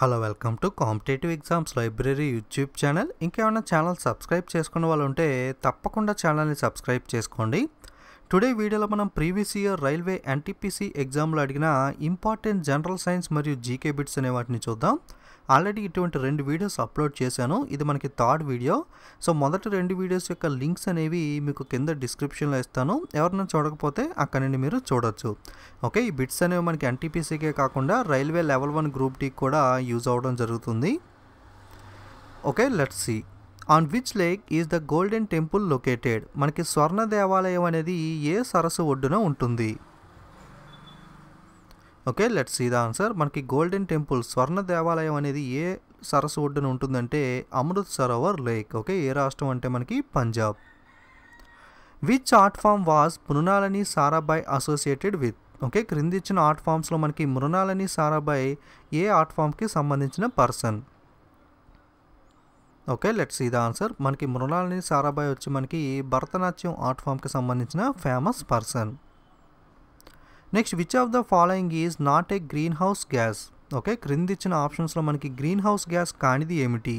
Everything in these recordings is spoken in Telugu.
hello welcome to competitive exams library YouTube channel ఇంకేమైనా ఛానల్ సబ్స్క్రైబ్ చేసుకున్న వాళ్ళు ఉంటే తప్పకుండా ఛానల్ని సబ్స్క్రైబ్ చేసుకోండి టుడే వీడియోలో మనం ప్రీవియస్ ఇయర్ రైల్వే ఎన్టీపీసీ ఎగ్జామ్లో అడిగిన ఇంపార్టెంట్ జనరల్ సైన్స్ మరియు జీకే బిట్స్ అనే వాటిని చూద్దాం ఆల్రెడీ ఇటువంటి రెండు వీడియోస్ అప్లోడ్ చేశాను ఇది మనకి థర్డ్ వీడియో సో మొదటి రెండు వీడియోస్ యొక్క లింక్స్ అనేవి మీకు కింద డిస్క్రిప్షన్లో ఇస్తాను ఎవరైనా చూడకపోతే అక్కడ నుండి మీరు చూడొచ్చు ఓకే ఈ బిట్స్ అనేవి మనకి ఎన్టీపీసీకే కాకుండా రైల్వే లెవెల్ వన్ గ్రూప్ డీకి కూడా యూజ్ అవ్వడం జరుగుతుంది okay let's see on which lake is the golden temple located మనకి స్వర్ణ దేవాలయం అనేది ఏ సరస్సు ఒడ్డున ఉంటుంది okay let see the answer మనకి గోల్డెన్ టెంపుల్ స్వర్ణ దేవాలయం అనేది ఏ సరస్సు ఒడ్డున ఉంటుందంటే అమృత్ సరోవర్ లేక్ ఓకే ఏ రాష్ట్రం అంటే మనకి Punjab which art form was Mrinalini Sarabhai associated with okay క్రింది ఇచ్చిన ఆర్ట్ ఫామ్స్లో మనకి మృణాలని సారాభాయ్ ఏ ఆర్ట్ ఫామ్కి సంబంధించిన person okay let see the answer మనకి మృణాలని సారాబాయ్ వచ్చి మనకి భరతనాట్యం ఆర్ట్ ఫామ్కి సంబంధించిన famous person next which of the following is not a greenhouse gas okay క్రింది ఇచ్చిన ఆప్షన్స్లో మనకి గ్రీన్ హౌస్ గ్యాస్ కానిది ఏమిటి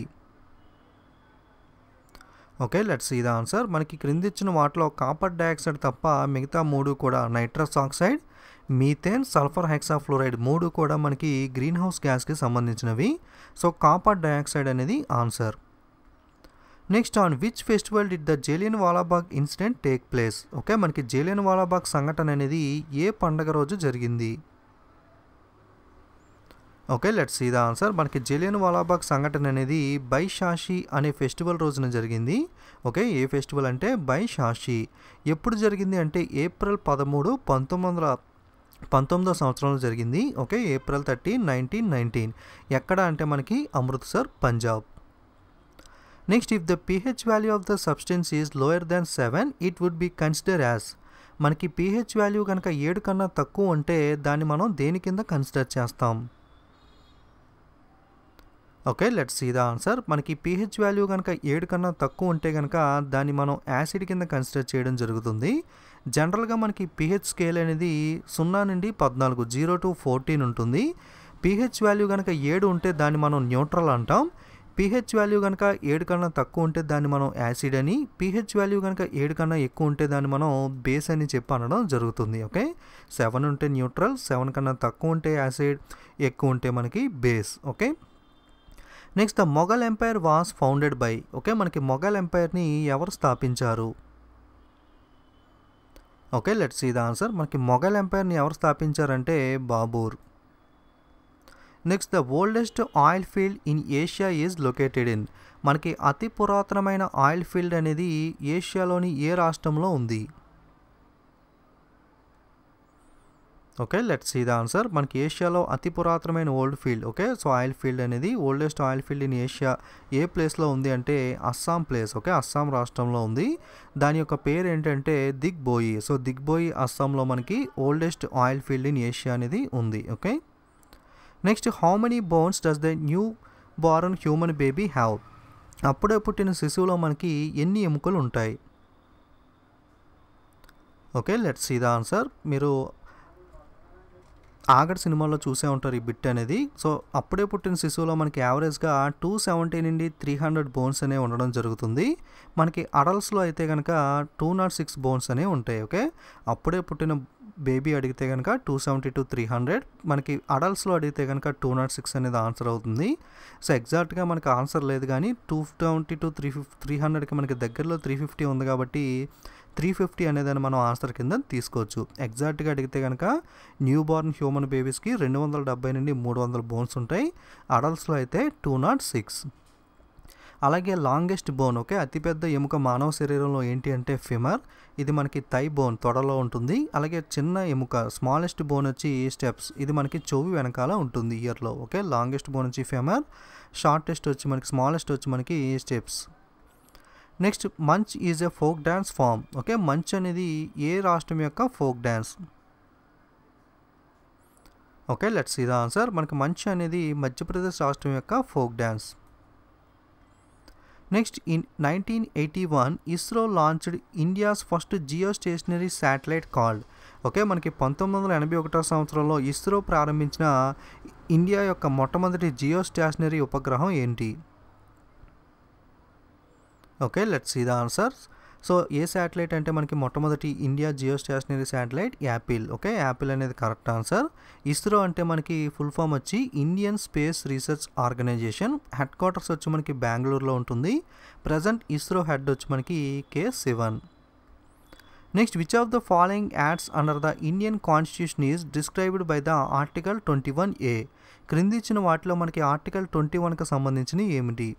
ఓకే లెట్స్ ఇది ఆన్సర్ మనకి క్రింది ఇచ్చిన వాటిలో కాపర్ డైఆక్సైడ్ తప్ప మిగతా మూడు కూడా nitrous oxide methane sulphur hexafluoride మూడు కూడా మనకి గ్రీన్ హౌస్ గ్యాస్కి సంబంధించినవి సో కాపర్ డయాక్సైడ్ అనేది answer next on which festival did the Jallian Walabagh incident take place okay మనకి జేలియన్ వాలాబాగ్ సంఘటన అనేది ఏ పండగ రోజు జరిగింది okay let's see the answer మనకి జేలియన్ వాలాబాగ్ సంఘటన అనేది బైషాషి అనే ఫెస్టివల్ రోజున జరిగింది ఓకే ఏ ఫెస్టివల్ అంటే బైషాషి ఎప్పుడు జరిగింది అంటే ఏప్రిల్ పదమూడు పంతొమ్మిది వందల పంతొమ్మిదో సంవత్సరంలో జరిగింది okay April thirty nineteen nineteen ఎక్కడ అంటే మనకి Amritsar Punjab next if the pH value of the substance is lower than seven it would be consider as మనకి పిహెచ్ వాల్యూ కనుక ఏడు కన్నా తక్కువ ఉంటే దాన్ని మనం దేని కింద కన్సిడర్ చేస్తాం okay let see the answer మనకి పిహెచ్ వాల్యూ కనుక ఏడు కన్నా తక్కువ ఉంటే కనుక దాన్ని మనం యాసిడ్ కింద కన్సిడర్ చేయడం జరుగుతుంది జనరల్గా మనకి pH స్కేల్ అనేది సున్నా నుండి పద్నాలుగు జీరో టు ఫోర్టీన్ ఉంటుంది పిహెచ్ వాల్యూ కనుక ఏడు ఉంటే దాన్ని మనం న్యూట్రల్ అంటాం పీహెచ్ వాల్యూ కనుక ఏడు కన్నా తక్కువ ఉంటే దాన్ని మనం యాసిడ్ అని పీహెచ్ వాల్యూ కనుక ఏడు కన్నా ఎక్కువ ఉంటే దాన్ని మనం బేస్ అని చెప్పి అనడం జరుగుతుంది ఓకే సెవెన్ ఉంటే న్యూట్రల్ సెవెన్ కన్నా తక్కువ ఉంటే యాసిడ్ ఎక్కువ ఉంటే మనకి base okay next the Mughal empire was founded by okay మనకి మొఘల్ ఎంపైర్ని ఎవరు స్థాపించారు okay let's see the answer మనకి మొఘల్ ఎంపైర్ని ఎవరు స్థాపించారంటే Babur next the oldest oil field in Asia is located in మనకి అతి పురాతనమైన ఆయిల్ ఫీల్డ్ అనేది ఏషియాలోని ఏ రాష్ట్రంలో ఉంది okay let see the answer మనకి ఏషియాలో అతి పురాతనమైన old field okay so oil field అనేది oldest oil field in Asia ఏ ప్లేస్లో ఉంది అంటే అస్సాం ప్లేస్ ఓకే అస్సాం రాష్ట్రంలో ఉంది దాని యొక్క పేరు ఏంటంటే దిగ్బోయి సో దిగ్బోయి అస్సాంలో మనకి oldest oil field in Asia అనేది ఉంది okay next how many bones does the newborn human baby have అప్పుడే పుట్టిన శిశువులో మనకి ఎన్ని ఎముకలు ఉంటాయి okay let's see the answer మీరు ఆగడ సినిమాలో చూసే ఉంటారు ఈ బిట్ అనేది సో అప్పుడే పుట్టిన శిశువులో మనకి యావరేజ్గా టూ సెవెంటీ నుండి త్రీ హండ్రెడ్ బోన్స్ అనేవి ఉండడం జరుగుతుంది మనకి అడల్ట్స్లో అయితే కనుక టూ నాట్ సిక్స్ బోన్స్ అనేవి ఉంటాయి ఓకే అప్పుడే పుట్టిన బేబీ అడిగితే కనుక two seventy to three hundred మనకి అడల్ట్స్లో అడిగితే కనుక టూ నాట్ సిక్స్ అనేది ఆన్సర్ అవుతుంది సో ఎగ్జాక్ట్గా మనకి ఆన్సర్ లేదు కానీ two seventy to three fif three హండ్రెడ్కి మనకి దగ్గరలో త్రీ ఫిఫ్టీ ఉంది కాబట్టి త్రీ ఫిఫ్టీ అనేదాన్ని మనం ఆన్సర్ కింద తీసుకోవచ్చు ఎగ్జాక్ట్గా అడిగితే కనుక న్యూ బార్న్ హ్యూమన్ బేబీస్కి రెండు వందల డెబ్బై నుండి మూడు వందల బోన్స్ ఉంటాయి అడల్ట్స్లో అయితే టూ నాట్ సిక్స్ అలాగే లాంగెస్ట్ బోన్ ఓకే అతిపెద్ద ఎముక మానవ శరీరంలో ఏంటి అంటే ఫిమర్ ఇది మనకి థై బోన్ తొడలో ఉంటుంది అలాగే చిన్న ఎముక స్మాలెస్ట్ బోన్ వచ్చి స్టెప్స్ ఇది మనకి చెవి వెనకాల ఉంటుంది ఇయర్లో ఓకే లాంగెస్ట్ బోన్ వచ్చి ఫెమర్ షార్టెస్ట్ వచ్చి మనకి స్మాలెస్ట్ వచ్చి మనకి ఈ steps next Maanch is a folk dance form okay Maanch అనేది ఏ రాష్ట్రం యొక్క ఫోక్ డ్యాన్స్ ఓకే లెట్స్ ఇది ఆన్సర్ మనకి మంచి అనేది మధ్యప్రదేశ్ రాష్ట్రం యొక్క folk dance next in nineteen eighty one ISRO launched India's first geostationary satellite called okay మనకి పంతొమ్మిది వందల ఎనభై ఒకటో సంవత్సరంలో ఇస్రో ప్రారంభించిన ఇండియా యొక్క మొట్టమొదటి జియో స్టేషనరీ ఉపగ్రహం ఏంటి okay let's see the answers so ఏ శాటిలైట్ అంటే మనకి మొట్టమొదటి India geostationary satellite Apple okay Apple అనేది కరెక్ట్ ఆన్సర్ ఇస్రో అంటే మనకి ఫుల్ ఫామ్ వచ్చి Indian space research organisation headquarters వచ్చి మనకి బెంగళూరులో ఉంటుంది ప్రజెంట్ ఇస్రో హెడ్ వచ్చి మనకి K Sivan next which of the following ads under the Indian constitution is described by the article twenty one A క్రింది ఇచ్చిన వాటిలో మనకి ఆర్టికల్ ట్వంటీ వన్కి సంబంధించినవి ఏమిటి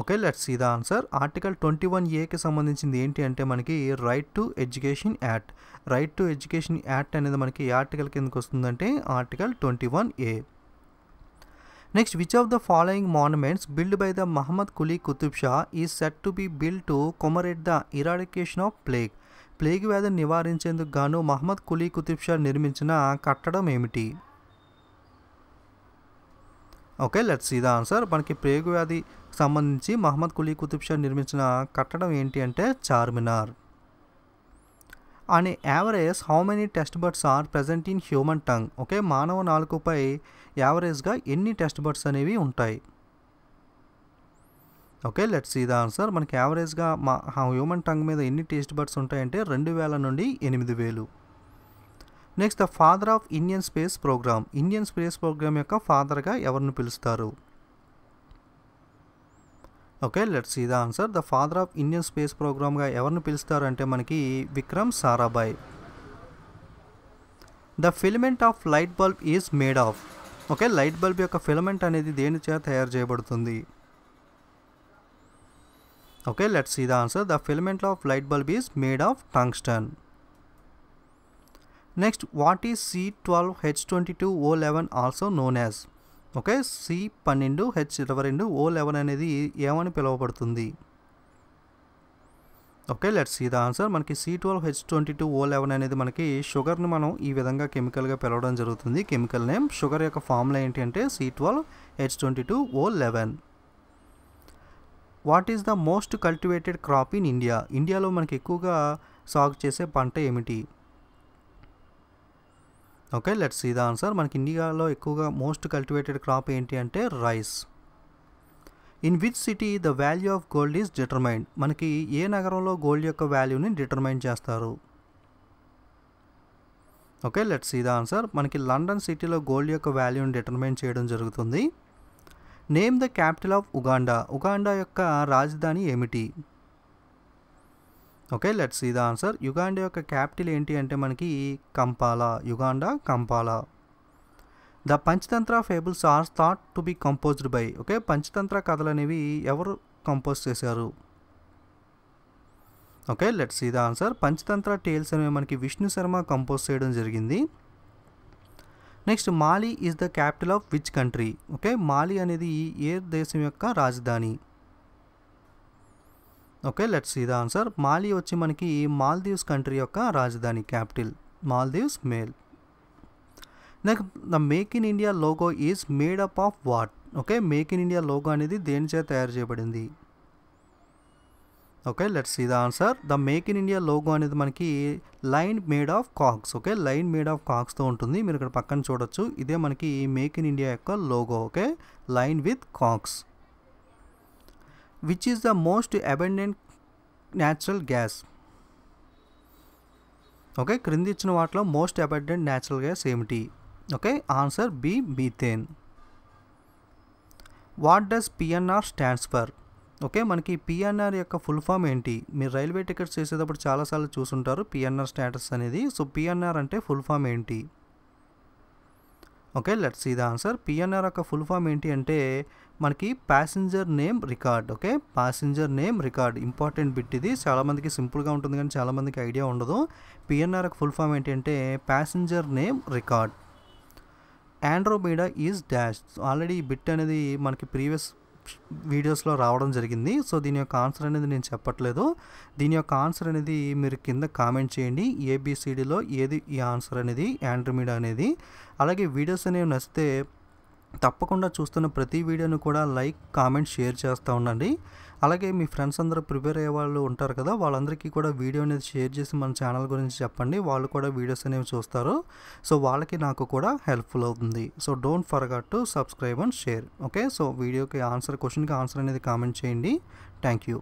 okay let see the answer article twenty one ఏకి సంబంధించింది ఏంటి అంటే మనకి right to education act right to education act అనేది మనకి ఆర్టికల్ కిందకి వస్తుందంటే article twenty one A next which of the following monuments build by the Muhammad Quli Qutub Shah is set to be build to commemorate the eradication of plague plague వ్యాధిని నివారించేందుకు గాను మహమ్మద్ కులీ కుతుబ్ షా నిర్మించిన కట్టడం ఏమిటి okay let see the answer మనకి ప్రేగు వ్యాధి సంబంధించి మహమ్మద్ కులీ కుతుబ్ షా నిర్మించిన కట్టడం ఏంటి అంటే చార్మినార్ అని average how many taste buds are present in human tongue okay మానవ నాలుకపై యావరేజ్గా ఎన్ని టెస్ట్ బర్డ్స్ అనేవి ఉంటాయి okay let's see the answer మనకి యావరేజ్గా మా హ్యూమన్ టంగ్ మీద ఎన్ని టెస్ట్ బర్డ్స్ ఉంటాయంటే రెండు వేల నుండి ఎనిమిది వేలు next the father of Indian space program Indian space program యొక్క ఫాదర్గా ఎవరిని పిలుస్తారు ఓకే లెట్స్ ఈ the answer the father of Indian space ప్రోగ్రామ్గా ఎవరిని పిలుస్తారు అంటే మనకి Vikram Sarabhai the filament of light bulb is made of okay light bulb యొక్క ఫిలమెంట్ అనేది దేని చేత తయారు చేయబడుతుంది okay let's see the answer the filament of light bulb is made of tungsten next what is twelve H twenty two O eleven also known as okay C పన్నెండు హెచ్ ఇరవై రెండు ఓ లెవెన్ అనేది ఏమని పిలువబడుతుంది okay let see the answer మనకి C twelve H twenty two O eleven అనేది మనకి షుగర్ని మనం ఈ విధంగా కెమికల్గా పిలవడం జరుగుతుంది కెమికల్ నేమ్ షుగర్ యొక్క ఫార్ములా ఏంటి అంటే C twelve H twenty two O eleven what is the most cultivated crop in India ఇండియాలో మనకి ఎక్కువగా సాగు చేసే పంట ఏమిటి okay let's see the answer మనకి ఇండియాలో ఎక్కువగా మోస్ట్ కల్టివేటెడ్ క్రాప్ ఏంటి అంటే rice in which city the value of gold is determined మనకి ఏ నగరంలో గోల్డ్ యొక్క వాల్యూని డిటర్మైన్ చేస్తారు okay let's see the answer మనకి లండన్ సిటీలో గోల్డ్ యొక్క వాల్యూని డిటర్మైన్ చేయడం జరుగుతుంది name the capital of Uganda Uganda యొక్క రాజధాని ఏమిటి okay let see the answer Uganda యొక్క క్యాపిటల్ ఏంటి అంటే మనకి Kampala Uganda Kampala the Panchatantra fables are thought to be composed by okay Panchatantra కథలు అనేవి ఎవరు కంపోజ్ చేశారు okay let see the answer Panchatantra tales అనేవి మనకి విష్ణు శర్మ కంపోజ్ చేయడం జరిగింది next Mali is the capital of which country okay Mali అనేది ఏ దేశం యొక్క రాజధాని okay let's see answer Mali వచ్చి మనకి మాల్దీవ్స్ కంట్రీ యొక్క రాజధాని capital Maldives Male next the make in India logo is made up of what okay make in India logo అనేది దేని చేత తయారు చేయబడింది okay let's see answer the make in India logo అనేది మనకి lion made of cogs okay lion made of కాక్స్తో ఉంటుంది మీరు ఇక్కడ పక్కన చూడొచ్చు ఇదే మనకి మేక్ ఇన్ ఇండియా యొక్క logo okay lion with cogs which is the most abundant natural gas okay క్రింది ఇచ్చిన వాటిలో మోస్ట్ అబెండెంట్ న్యాచురల్ గ్యాస్ ఏమిటి okay answer B methane what does PNR stands for okay మనకి పిఎన్ఆర్ యొక్క ఫుల్ ఫామ్ ఏంటి మీరు రైల్వే టికెట్స్ చేసేటప్పుడు చాలాసార్లు చూసుంటారు పిఎన్ఆర్ స్టేటస్ అనేది సో పిఎన్ఆర్ అంటే ఫుల్ ఫామ్ ఏంటి okay let see the answer PNR యొక్క ఫుల్ ఫామ్ ఏంటి అంటే మనకి passenger name record okay passenger name record important bit ఇది చాలామందికి సింపుల్గా ఉంటుంది కానీ చాలామందికి ఐడియా ఉండదు పిఎన్ఆర్ ఫుల్ ఫామ్ ఏంటంటే passenger name record Andromeda is dash already ఈ బిట్ అనేది మనకి ప్రీవియస్ వీడియోస్లో రావడం జరిగింది సో దీని యొక్క ఆన్సర్ అనేది నేను చెప్పట్లేదు దీని యొక్క ఆన్సర్ అనేది మీరు కింద కామెంట్ చేయండి ఏబిసిడిలో ఏది ఈ ఆన్సర్ అనేది యాండ్రమిడ్ అనేది అలాగే వీడియోస్ అనేవి నచ్చితే తప్పకుండా చూస్తున్న ప్రతి వీడియోను కూడా లైక్ కామెంట్ షేర్ చేస్తూ ఉండండి అలాగే మీ ఫ్రెండ్స్ అందరూ ప్రిపేర్ అయ్యే వాళ్ళు ఉంటారు కదా వాళ్ళందరికీ కూడా వీడియో అనేది షేర్ చేసి మన ఛానల్ గురించి చెప్పండి వాళ్ళు కూడా వీడియోస్ అనేవి చూస్తారు సో వాళ్ళకి నాకు కూడా హెల్ప్ఫుల్ అవుతుంది so don't forget to subscribe and share okay so వీడియోకి ఆన్సర్ క్వశ్చన్కి ఆన్సర్ అనేది కామెంట్ చేయండి థ్యాంక్ యూ